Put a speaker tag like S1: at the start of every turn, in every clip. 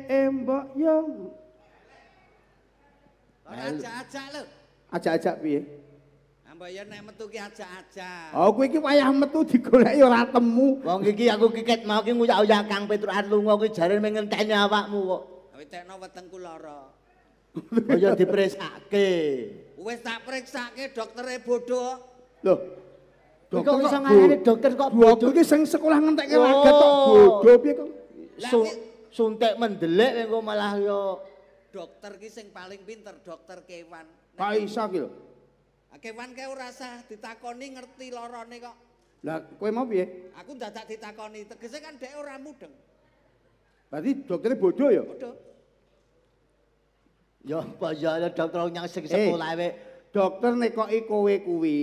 S1: mbok yo. Ajak-ajak lho. Ajak-ajak piye? Mbok yo nek metu ki ajak-ajak. Oh kuwi iki wayah metu digoleki ora temu. Wong iki aku kiket mau ki nguyak-uyak Kang Petruk Ar lunga kuwi jare ngenteni awakmu kok. Awitekno wetengku lara. Kaya oh, diperiksake. Wis tak periksake doktere bodoh. Lho.
S2: Dokter iso ngarani
S1: dokter kok bodoh. Dokter sing sekolah ngentekke oh. kok bodoh piye kok. suntik mendelik engko malah yo dokter ki sing paling pinter dokter kewan. Kae isa ki lho. Ah, kewan kae ora usah ditakoni ngerti lorone kok. Lah kowe mau piye? Aku dadak ditakoni tegese kan dhek ora mudeng. Berarti dokternya bodoh ya? Bodoh. Ya apa ya dokter yang sing eh, sekolah wek. Dokter neko iko kuwi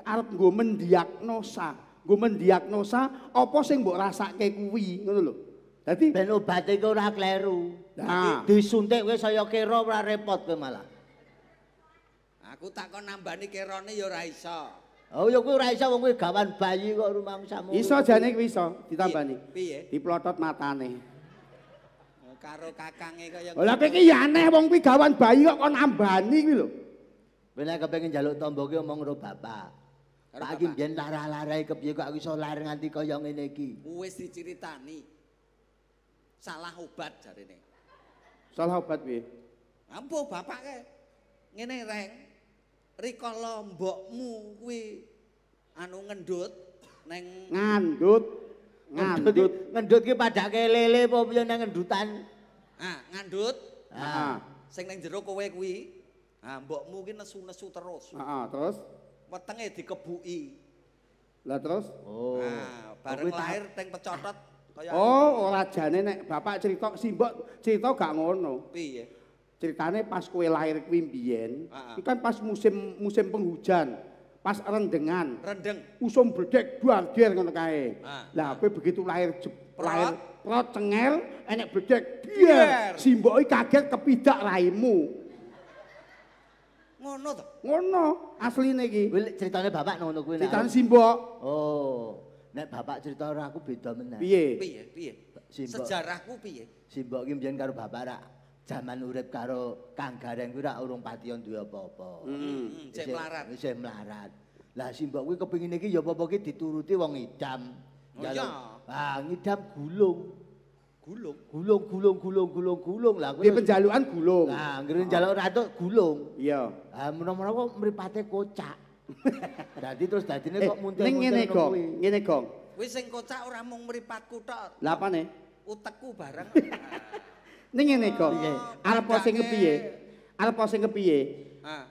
S1: arep gue mendiagnosa. Gue mendiagnosa apa sing mbok rasa kuwi ngono lho. Dadi ben obat iku ora kleru. Dadi ah, disuntik wis saya kira ora repot kowe malah. Aku takon nambani kerone ya ora iso. Oh ya kuwi ora iso wong kuwi gawan bayi kok rumangsa samu. Iso jane kuwi iso ditambani. Piye? Diplotot matane. Oh, karo kakange kaya Oh lah kiki ya aneh wong kuwi gawan bayi kok kok nambani kuwi lho. Bena kepengin njaluk tombo ki omong karo bapak. bapak. Pak iki mbiyen lara-larae kepiye kok iso lari nganti kaya ngene iki. Wis diceritani. salah obat ini Salah obat bi? Ampu bapak ke. Ini reng. Rikala mbokmu kuwi anu ngendut neng ngandut ngandut ngendut ki ke lele apa neng ngendutan. Ah, ngandut. Ah. Sing neng jeruk kowe kuwi. Ah, mbokmu ki nesu-nesu terus. ah terus wetenge dikebuki. Lah terus? Oh. Nah, bareng lahir teng pecotot Oh, ora oh, jane nek bapak cerita simbok cerita gak ngono. Piye? Ceritane pas kowe lahir kuwi biyen, iku kan pas musim-musim penghujan, pas rendengan. Rendeng. Usum bledek duar ngono kae. Ah, lah ah. kowe begitu lahir lahir prot cengel, enek bledek duar. Simbok iki kaget kepidak raimu. Ngono to? Ngono, asline iki. Kuwi ceritane bapak ngono kuwi. Ceritane simbok. Oh. Nek bapak cerita ora aku beda menan. Piye? Piye? Piye? Sejarahku piye? Simbok ki mbiyen karo bapak rak jaman urip karo Kang Gareng kuwi rak urung patiya duwe apa-apa. Heeh. Hmm. melarat. Hmm, isih melarat. Lah simbok kuwi kepengin iki ya apa-apa ki dituruti wong idam. Oh, iya. Wah ngidam gulung. Gulung. Gulung gulung gulung gulung gulung lah kuwi. Di penjaluan gulung. Nah, ngger njaluk ah. ratu gulung. Iya. Ah, menawa-menawa mripate kocak. Dadi terus dadine eh, kok muncul ning ngene kok, ngene kok. Wis sing kocak ora mung mripatku tok. Lah apane? Utekku bareng. Ning ngene kok. Arepa sing kepiye? Arepa sing kepiye?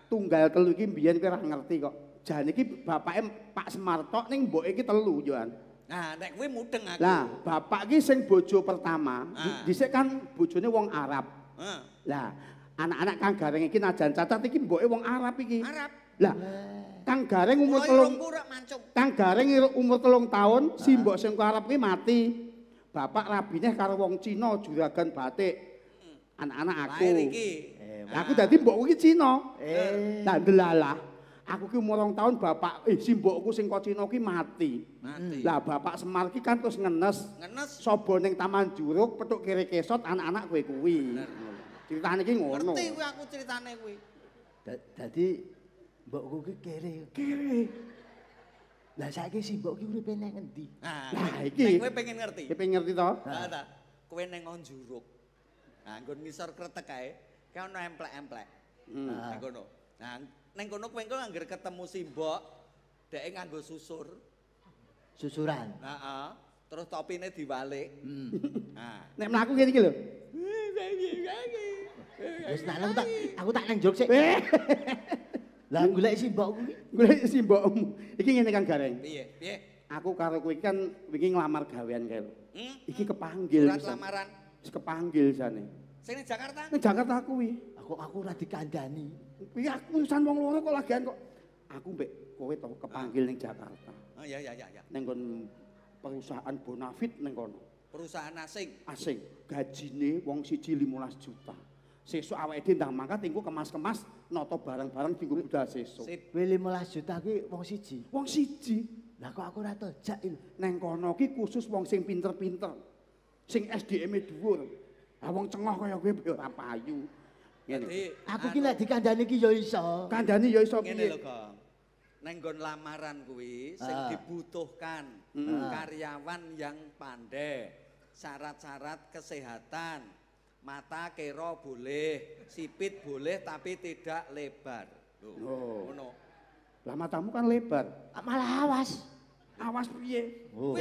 S1: Tunggal telu iki mbiyen kowe ora ngerti kok. Jane iki bapake Pak Semarto ning mboke iki telu yo Nah, nek kowe mudeng aku. Lah, bapak iki sing bojo pertama, dhisik kan bojone wong Arab. Lah, anak-anak kang gareng iki najan cacat iki mboke wong Arab iki. Arab. Lah, Kang Gareng umur telung Kang Gareng umur telung tahun, nah. si mbok sing arep ki mati. Bapak rabineh karo wong Cina juragan batik. Anak-anak aku. Lahir eh, aku dadi mbokku ku Cina. Eh, tak delalah. Aku ki umur rong tahun bapak eh simbokku sing kok Cina ki mati. Mati. Lah bapak Semar ki kan terus ngenes. Ngenes. Sobo ning Taman Juruk petuk kere kesot anak-anak kowe kuwi. Bener. Ceritane ki ngono. Ngerti kuwi aku ceritane kuwi. Dadi mbokku ki kere. Kere. Lah saiki si mbok ki uripe nang ngendi? Nah, ah, nah kowe pengen ngerti. pengen ngerti to? Nah, ta. Kowe nang njuruk. Nah, nggon ngisor kretek kae, kae ono emplek-emplek. Hmm. nang kono. Nah, nang kono kowe engko anggere ketemu si mbok, dheke nganggo susur. Susuran. Heeh. terus topine diwalik. Hmm. Nah. Nek mlaku ngene iki lho. Eh, Wis tak aku tak nang jok sik. Eh. Lah golek simbok kuwi. Golek simbokmu. Iki ngene Kang Gareng. Piye? Piye? Aku karo kowe kan wingi nglamar gawean kae lho. Hmm? Iki kepanggil. Surat lamaran. Wis kepanggil jane. Sing ning Jakarta? Ning Jakarta kuwi. Aku aku ora dikandani. Piye aku san wong loro kok lagian kok aku mbek kowe to kepanggil ning Jakarta. Oh iya iya iya iya. Ning kon perusahaan Bonafit ning kono. Perusahaan asing. Asing. Gajine wong siji 15 juta. Sesuk awake dhe ndang mangkat engko kemas-kemas noto bareng-bareng dinggo budha sesuk. Sip, 15 juta kuwi wong siji. Wong siji. Lah kok aku ora tojak lho. Neng kono ki khusus wong sing pinter-pinter. Sing SDM-e dhuwur. Lah wong cengah kaya kowe ora payu. Ngene. Aku ki lek dikandani ki yo iso. Kandani yo iso Ngene lho, Kang. Neng nggon lamaran kuwi sing ah. dibutuhkan hmm. karyawan yang pandai. Syarat-syarat kesehatan. mata kero boleh, sipit boleh tapi tidak lebar. Loh. Oh. Ngono. Lah matamu kan lebar. Ah, malah awas. Awas piye? Oh,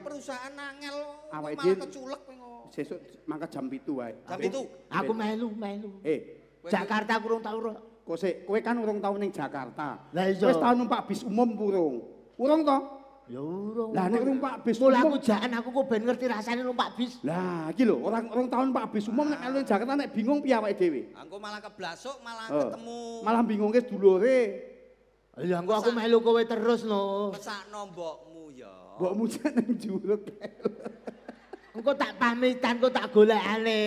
S1: perusahaan nangel. Awak malah keculek kowe. Sesuk mangkat jam 7 wae. Jam 7. Aku melu, melu. Eh, Jakarta kurung tau roh. Kose, kowe kan urung tau ning Jakarta. Lah iya. Wis tau numpak bis umum urung. Urung to?
S2: Ya ora. Lah nek numpak bis mulu aku
S1: jaan aku kok ben ngerti rasane numpak bis. Lah iki lho orang orang tahun numpak bis umum nek nang Jakarta nek bingung piye awake dhewe. Aku malah keblasuk malah ketemu. Malah bingung kes dulure. Ya engko aku melu kowe terus lho. Pesak mbokmu ya. Mbokmu jek nang juruk. Engko tak pamitan kok tak golekane.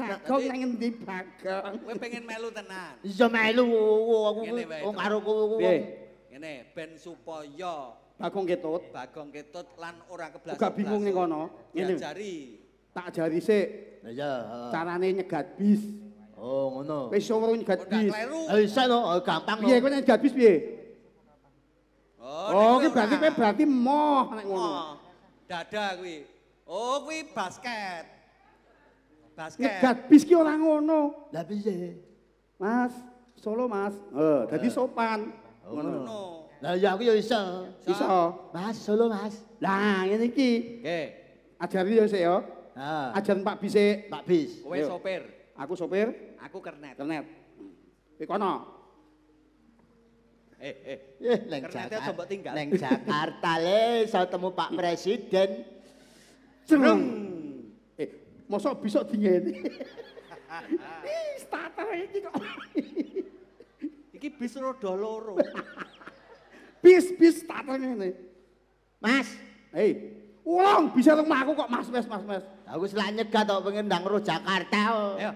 S1: Bagong nang endi Bagong? Kowe pengen melu tenan. Iya melu aku. Ngene wae. Wong karo kowe. ngene ben supaya Bagong Ketut, Bagong Ketut lan ora keblas. Uga bingung ning kono. Ngene. Tak jari sik. Lah iya. Carane nyegat bis. Oh, ngono. Wis sore nyegat bis. Lah eh, iso no, oh, gampang. Piye kok nyegat bis piye? Oh, oh berarti berarti moh nek ngono. Oh, dada kuwi. Oh, kuwi basket. Basket. Nyegat bis ki ora ngono. Lah piye? Mas, solo Mas. Eh, dadi eh. sopan. ngono Lah ya aku ya iso. Iso. Mas solo Mas. Lah ngene iki. Nggih. Ajari ya sik ya. Ha. Ajeng Pak bisik, Pak Bis. Kowe sopir. Aku sopir. Aku kernet. Kernet. Kowe kono. Eh eh. Eh leng Jakarta. tinggal. Leng Jakarta le iso temu Pak Presiden. Cerung. Eh, mosok bisa dingene. Ih, starter iki Iki bis roda loro. Bis-bis tak ngene. Mas, hei. Wong bisa lu aku kok Mas Mas Mas Mas. Aku wis lak nyegat kok pengen ndang roh Jakarta. Ayo.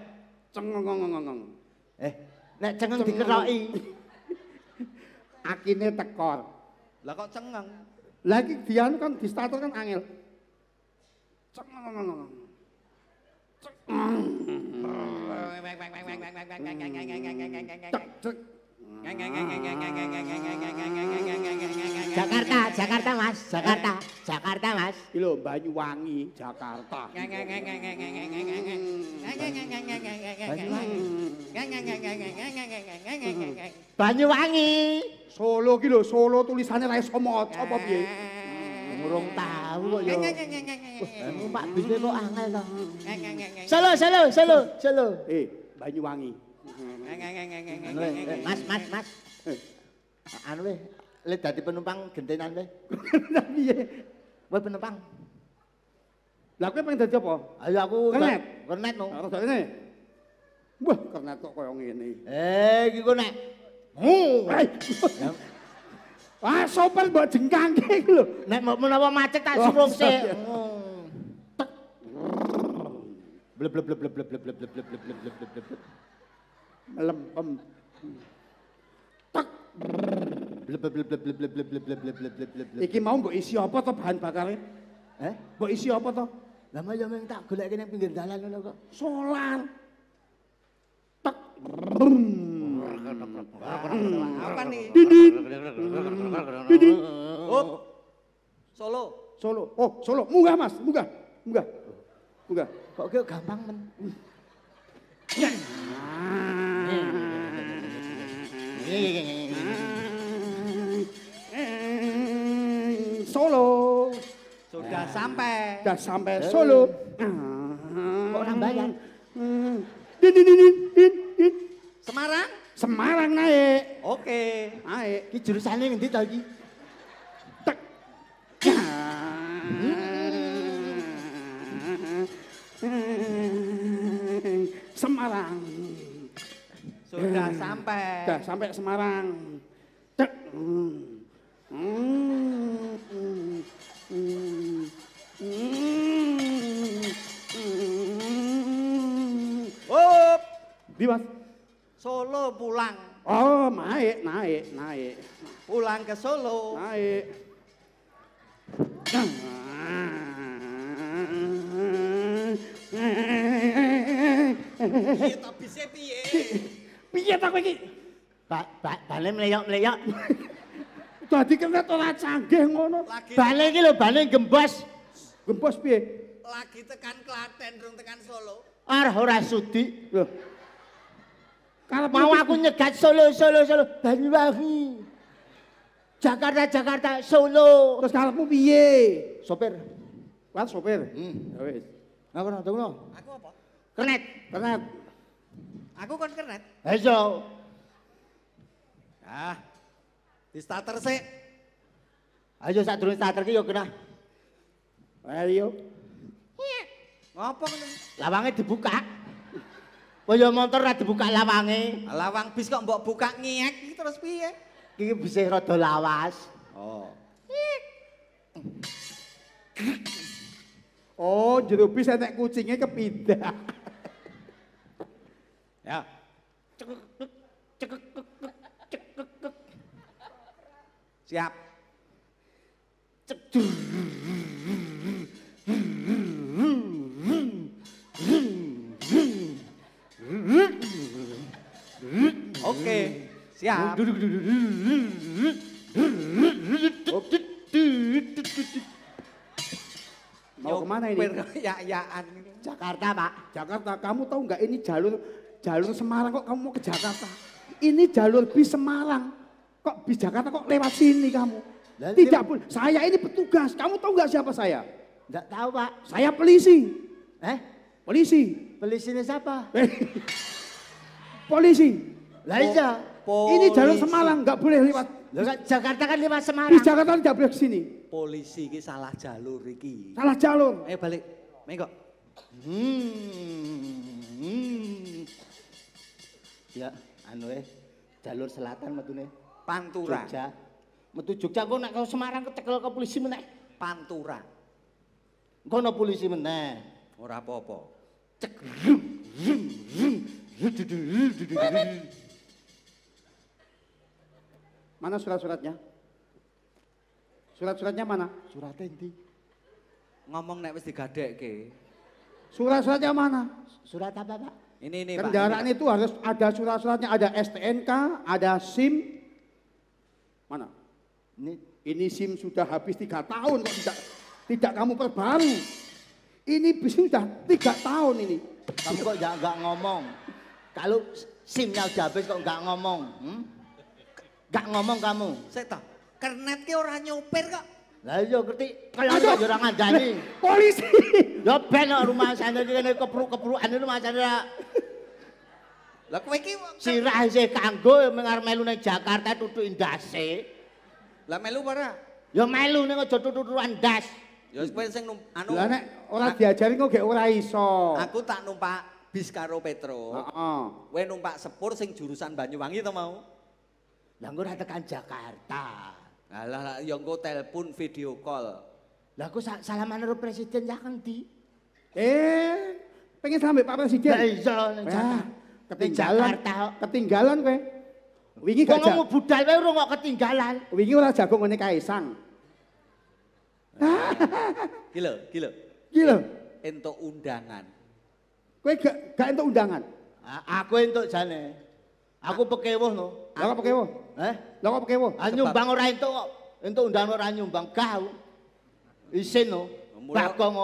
S1: Cengeng ngong Eh, nek cengeng dikeroki. Akine tekor. Lah kok cengeng? Lah iki dian kan di starter kan angel. Cengeng ngong ngong. Cengeng. Jakarta, Jakarta Mas, Jakarta, Jakarta Mas. Ilo Banyuwangi, Jakarta. Banyuwangi. Solo ki lho, Solo tulisannya kaya somo apa piye? Ngurung tahu kok ya. Eh. Pak bisnis kok angel to. Solo, Solo, Solo, Solo. Eh, Banyuwangi.
S2: Mas, mas, mas.
S1: Anu weh, le dati penumpang gentenan weh. Gentenan iye. penumpang? penumpang. Laku pengen dati apa? Ayo aku... Kernet. Kernet no. Harus dati ne. Wah, kernet kok koyong ini. Eh, kiko nek. Wah, sopan buat jengkang kek lo. Nek mau menawa macet tak suruh se. Blep, blep, blep, blep, blep, blep, blep, blep, blep, melempem. Tek. Iki mau mbok isi apa to bahan bakare? Eh, mbok isi apa to? Lah mah ya mung tak goleke ning pinggir dalan ngono kok. Solar. Tek. Apa nih? Didi, Oh. Solo. Solo. Oh, Solo. Munggah Mas, munggah. Munggah. Munggah. Kok gampang men. Solo. Sudah sampai. Sudah sampai Solo. Kok nambahan? Semarang? Semarang naik. Oke. Naik. Ki jurusane ngendi to iki? Hmm. Semarang. Udah hmm. sampai. Udah sampai Semarang. Cek. di mas? Solo pulang. Oh, naik, naik, naik. Pulang ke Solo. Naik. Iya tapi saya piye? piye tak iki pak pak bale mleyok mleyok dadi kenet ora canggih ngono bale iki lho bale gembos gembos piye lagi tekan klaten rung tekan solo arah ora sudi kalau mau aku nyegat solo solo solo banyuwangi Jakarta Jakarta Solo terus kalau piye sopir kan sopir hmm. ya wis ngapa nang aku apa kenet kenet, Aku kon kernet. Ayo. Eh, ah. Di starter sik. Ayo sak durung starter ki yo kena. Ah. Ayo. Ngopo ngene? Lawange dibuka. Kaya motor ra dibuka lawange. Lawang bis kok mbok buka ngiyek iki terus piye? Iki bisa rada lawas. Oh. Oh, jero bis enek kucinge kepindah. Siap. Oke, siap. Mau kemana ini? ya, Jakarta pak. Jakarta, kamu tahu nggak ini jalur jalur Semarang kok kamu mau ke Jakarta? Ini jalur bis Semarang. Kok bis Jakarta kok lewat sini kamu? Tidak pun, Saya ini petugas. Kamu tahu nggak siapa saya? Nggak tahu pak. Saya polisi. Eh? Polisi. Polisi ini siapa? polisi. Lah iya. ini jalur Semarang nggak boleh lewat. Loh, Jakarta kan lewat Semarang. Bis Jakarta kan nggak boleh sini. Polisi ini salah jalur Riki. Salah jalur. Eh balik. Mengkok. Hmm. hmm. Ya, anu eh jalur selatan matune. Pantura. Jogja. Metu Jogja engko nek Semarang kecekel ke polisi meneh. Pantura. Engko ana polisi meneh. Ora apa-apa. Cek. Mana surat-suratnya? Surat-suratnya mana? Suratnya endi? Ngomong nek wis digadekke. Surat-suratnya mana? Surat apa, Pak? Ini ini Kendaraan Pak. Kendaraan itu harus ada surat-suratnya, ada STNK, ada SIM, Mana? Ini, SIM sudah habis tiga tahun kok tidak tidak kamu perbaru. Ini sudah tiga tahun ini. Kamu kok enggak, ngomong? Kalau SIM-nya sudah habis kok enggak ngomong? Hmm? Enggak ngomong kamu. Saya Kernet ki orang nyopir kok. Lah iya ngerti, kalau ada orang ngandani. Polisi. Ya ben rumah sana ini kepruk-keprukan rumah sana. Lah kowe iki sirah isih kanggo mengar melu nang Jakarta tutu indase. Lah melu ora? Ya melu ning aja tutu-tutuan ndas. Ya kowe sing anu. Lah nek ora diajari kok gek ora iso. Aku tak numpak bis karo Petro. Heeh. Kowe numpak sepur sing jurusan Banyuwangi to mau? Lah engko ora tekan Jakarta. Alah lah ya engko telepon video call. Lah aku salaman karo presiden ya kan di. Eh, pengen sampe Pak Presiden. Lah iso nang Jakarta. Ketinggalan. Ketinggalan kowe. Wingi gak jago. Wong budal kowe urung kok ketinggalan. Wingi ora jago ngene Kaisang. Gila, gila. Gila. Entuk undangan. Kowe gak gak entuk undangan. Aku entuk jane. Aku pekewuh no. Lah kok pekewuh? Eh? Lah kok pekewuh? Ah nyumbang ora entuk kok. Entuk undangan ora nyumbang kau. Isin no. mulo bakong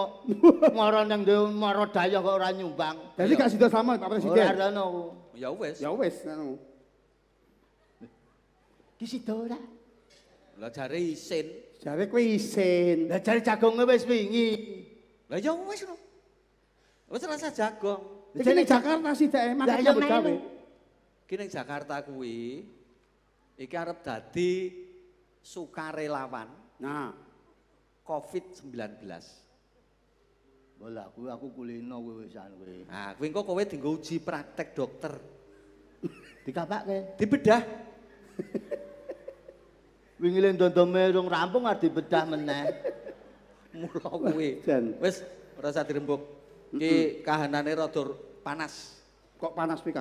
S1: mara nang dhewe mara kok ora nyumbang dadi gak sida sama Pak Presiden ora ono ya wis ya wis anu ki sida lah jare isin jare kuwi isin lah jare jagong wis wingi lah ya wis no wis rasa jagong
S2: Jadi ini Jakarta
S1: sih, Cak. Eh, makanya berdawe. Ini Jakarta kuwi iki arep dadi sukarelawan. Nah, COVID-19. boleh aku aku kulino kowe wisan kowe. Ah, kuwi engko kowe dienggo uji praktek dokter. Dikapakke? Dibedah. Wingile dondome rong rampung arep dibedah meneh. Murah kowe. Wis ora usah dirembuk. Iki kahanane rada panas. Kok panas pi,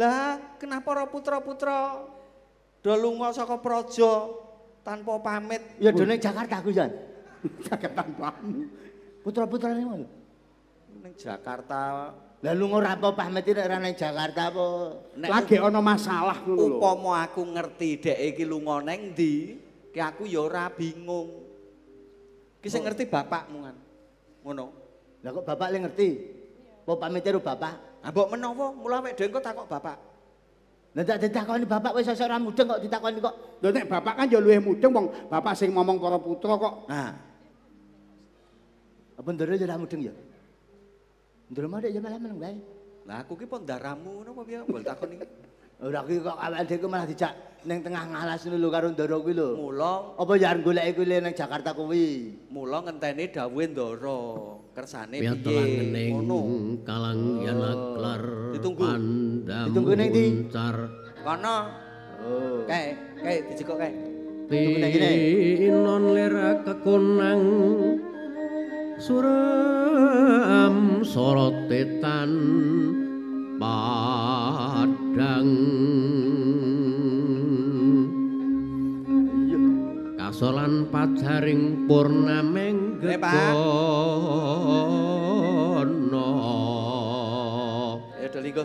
S1: Lah, kenapa ora putra-putra do lunga saka praja? tanpa pamit. Ya dene Jakarta aku ya. tanpa Putra-putra ini mau? Neng Jakarta. Lalu ngurapa pamit ini orang neng Jakarta apa? Lagi ada masalah. Upo mau aku ngerti dek ini lu ngoneng di. Kayak aku yora bingung. Kisah oh. ngerti bapak mungan. Ngono. Lah kok bapak li ngerti? Mau pamit itu bapak? Ambo menowo, mulai dengko takok bapak. Lah tak ditakoni bapak wis sosok ora mudeng kok ditakoni kok. Lah nek bapak kan ya luwih mudeng wong bapak sing ngomong karo putra kok. Hah. Apa ndoro ya ora mudeng ya? Ndere mah ya malah meneng bae. Lah aku ki pon daramu napa piye mbol takoni. Ora ki kok awake dhewe malah dijak ning tengah ngalas lho karo ndoro kuwi lho. Mula apa ya golek iku le nang Jakarta kuwi. Mula ngenteni dawuhe ndoro. Kersane piye?
S2: Ngono. Kalang yen oh. aklar. Ditunggu. Pan. dendam tunggu neng di
S1: kono oh. kae kae dijekok
S2: kae pinon lera kekonang suram sorotetan padang kasolan pajaring purna menggegono eh, Ayo, linggo,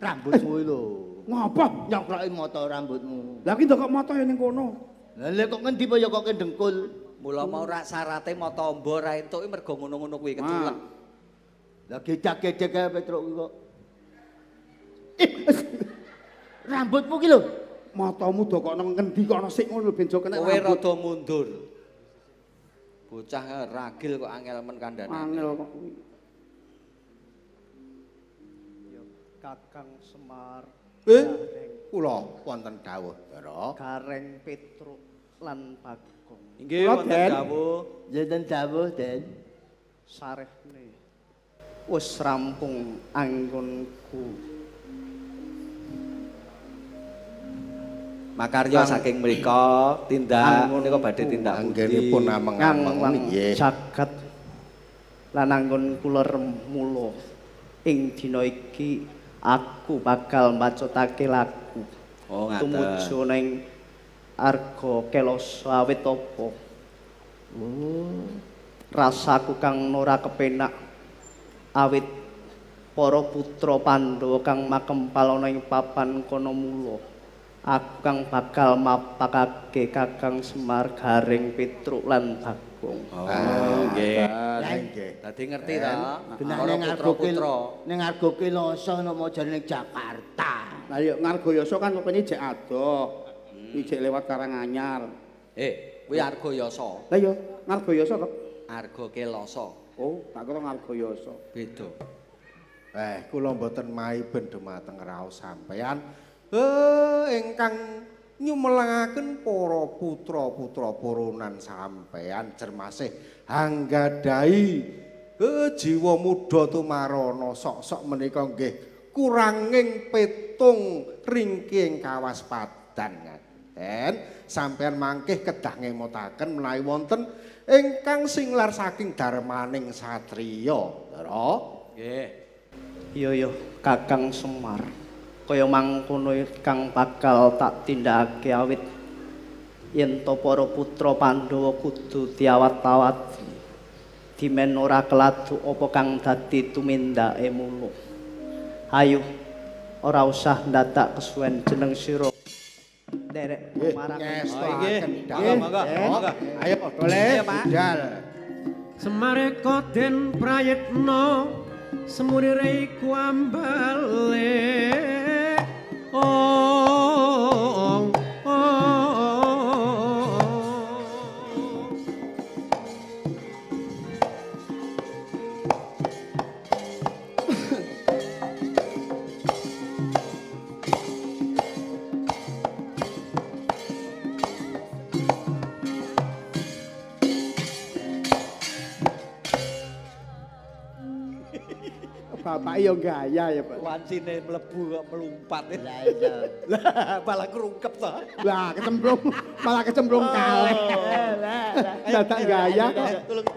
S1: rambutmu eh. lho. Ngopo nyokroki mata rambutmu? Lah ki ndokok mata ya ning kono. Lah lek kok ngendi kok ya kok kendengkul. Mula hmm. mau ra sarate mata ambo ra entuk mergo ngono-ngono kuwi ah. ketulak. Lah gecak-gecek Petruk kok. Eh, rambutmu ki lho. Matamu do kok nang ngendi kok ana sik ngono ben jo kena rambut. Kowe rada mundur. Bocah ragil kok angel men kandhane. Angel
S2: kok kuwi. Kakang Semar.
S1: Eh, kula wonten dawuh,
S2: Gareng Petruk lan Bagong. Nggih, wonten dawuh.
S1: Jenten dawuh,
S2: Den. Sarehne. Wis rampung anggonku. Makarya
S1: saking mereka tindak menika badhe tindak anggenipun amang-amang nggih. Jagat
S2: lan anggon kula remulo ing dina iki aku bakal macotake lagu. Oh ngaten. Tumuju ning arga kelos awit apa. Oh. rasaku kang nora kepenak awit para putra Pandhawa kang makempal ana ing papan kono mula. Aku kang bakal mapakake Kakang Semar Garing Petruk lan ngabung. Oh, ah, nggih.
S1: Dadi ngerti ta? Benane ngargoke ngargoke loso nek mau jare ning Jakarta. Lah yo ngargoyoso kan kok njek adoh. Hmm. Njek lewat Karanganyar. Eh, kuwi argoyoso. Lah yo, ngargoyoso to? Argoke loso. Oh, tak kira ngargoyoso. Beda. Eh, kula mboten mai ben dumateng raos sampean. Eh, ingkang nyumelangaken para putra-putra boronan sampean cermasih, cermase anggadai jiwa muda tumarana sok-sok menika nggih kuranging petung ringking kawaspadan ngaten sampean mangkih kedah ngemotaken menawi wonten ingkang singlar
S2: saking darmaning satriya lho nggih iya iya kakang semar kaya mangkono ikang bakal tak tindakake awit yen to para putra Pandhawa kudu diawat tawat dimen ora kelatu apa kang dadi tumindake mulu ayo ora usah ndadak kesuwen jeneng sira derek marang nggih ayo boleh jal semare koden prayetno semure iku ambalen Oh.
S1: bapak iya gaya ya pak. Wancine melebu kok melumpat ya. Lah iya. Lah malah kerungkep toh. Lah kecemplung, malah kecemplung kalah. Oh,
S2: lah lah Datang gaya kok.